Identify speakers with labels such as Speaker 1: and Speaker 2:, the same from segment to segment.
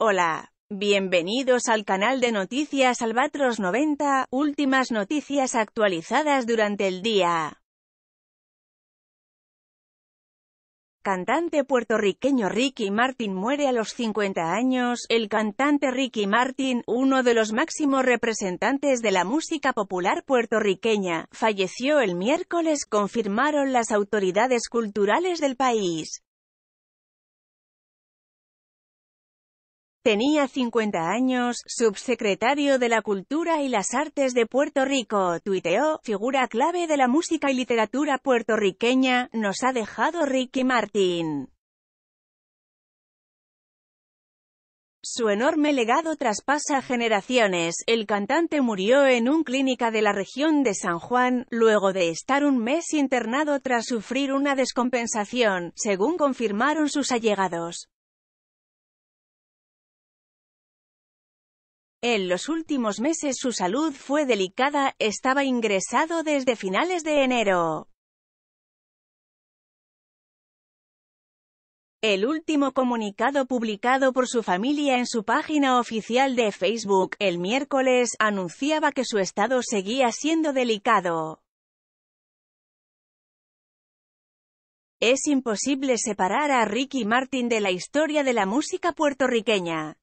Speaker 1: Hola, bienvenidos al canal de noticias Albatros 90, últimas noticias actualizadas durante el día. Cantante puertorriqueño Ricky Martin muere a los 50 años. El cantante Ricky Martin, uno de los máximos representantes de la música popular puertorriqueña, falleció el miércoles, confirmaron las autoridades culturales del país. Tenía 50 años, subsecretario de la Cultura y las Artes de Puerto Rico, tuiteó, figura clave de la música y literatura puertorriqueña, nos ha dejado Ricky Martin. Su enorme legado traspasa generaciones, el cantante murió en un clínica de la región de San Juan, luego de estar un mes internado tras sufrir una descompensación, según confirmaron sus allegados. En los últimos meses su salud fue delicada, estaba ingresado desde finales de enero. El último comunicado publicado por su familia en su página oficial de Facebook el miércoles anunciaba que su estado seguía siendo delicado. Es imposible separar a Ricky Martin de la historia de la música puertorriqueña.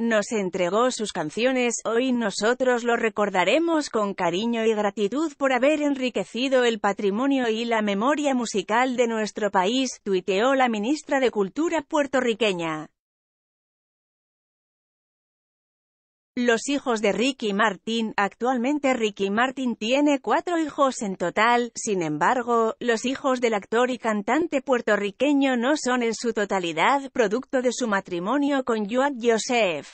Speaker 1: Nos entregó sus canciones, hoy nosotros lo recordaremos con cariño y gratitud por haber enriquecido el patrimonio y la memoria musical de nuestro país, tuiteó la ministra de Cultura puertorriqueña. Los hijos de Ricky Martin, actualmente Ricky Martin tiene cuatro hijos en total, sin embargo, los hijos del actor y cantante puertorriqueño no son en su totalidad producto de su matrimonio con Joan Joseph.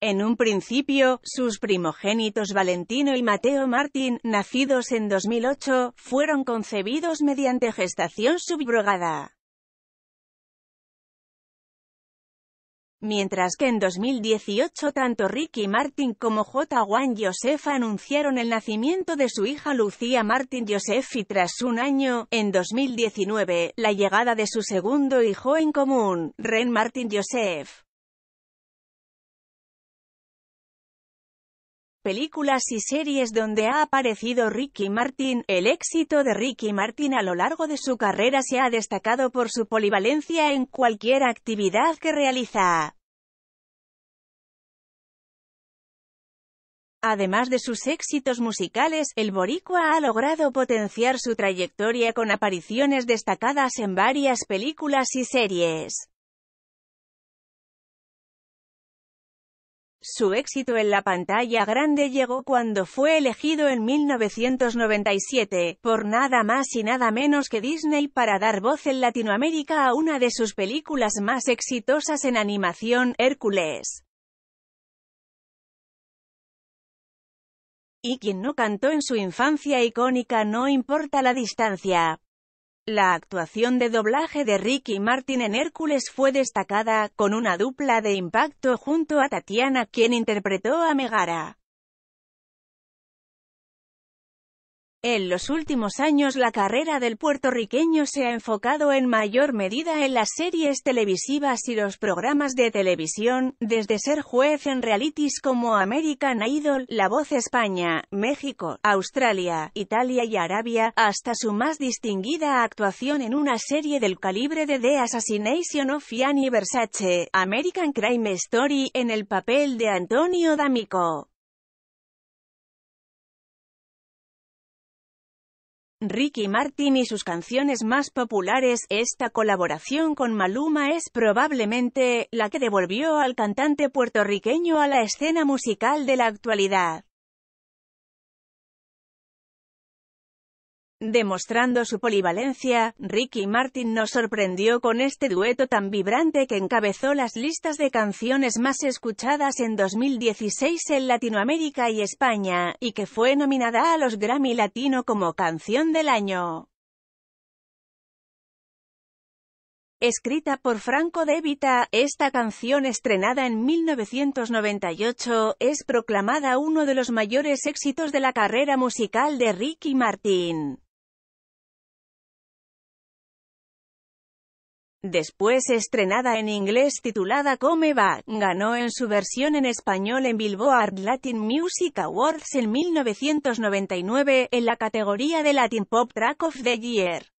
Speaker 1: En un principio, sus primogénitos Valentino y Mateo Martin, nacidos en 2008, fueron concebidos mediante gestación subrogada. Mientras que en 2018 tanto Ricky Martin como j Juan Joseph anunciaron el nacimiento de su hija Lucía Martin Joseph y tras un año, en 2019, la llegada de su segundo hijo en común, Ren Martin Joseph. películas y series donde ha aparecido Ricky Martin. El éxito de Ricky Martin a lo largo de su carrera se ha destacado por su polivalencia en cualquier actividad que realiza. Además de sus éxitos musicales, el boricua ha logrado potenciar su trayectoria con apariciones destacadas en varias películas y series. Su éxito en la pantalla grande llegó cuando fue elegido en 1997, por nada más y nada menos que Disney para dar voz en Latinoamérica a una de sus películas más exitosas en animación, Hércules. Y quien no cantó en su infancia icónica no importa la distancia, la actuación de doblaje de Ricky Martin en Hércules fue destacada, con una dupla de impacto junto a Tatiana, quien interpretó a Megara. En los últimos años la carrera del puertorriqueño se ha enfocado en mayor medida en las series televisivas y los programas de televisión, desde ser juez en realities como American Idol, La Voz España, México, Australia, Italia y Arabia, hasta su más distinguida actuación en una serie del calibre de The Assassination of Gianni Versace, American Crime Story, en el papel de Antonio D'Amico. Ricky Martin y sus canciones más populares, esta colaboración con Maluma es probablemente la que devolvió al cantante puertorriqueño a la escena musical de la actualidad. Demostrando su polivalencia, Ricky Martin nos sorprendió con este dueto tan vibrante que encabezó las listas de canciones más escuchadas en 2016 en Latinoamérica y España, y que fue nominada a los Grammy Latino como Canción del Año. Escrita por Franco De Vita, esta canción estrenada en 1998 es proclamada uno de los mayores éxitos de la carrera musical de Ricky Martin. Después estrenada en inglés titulada Come Back, ganó en su versión en español en Billboard Latin Music Awards en 1999, en la categoría de Latin Pop Track of the Year.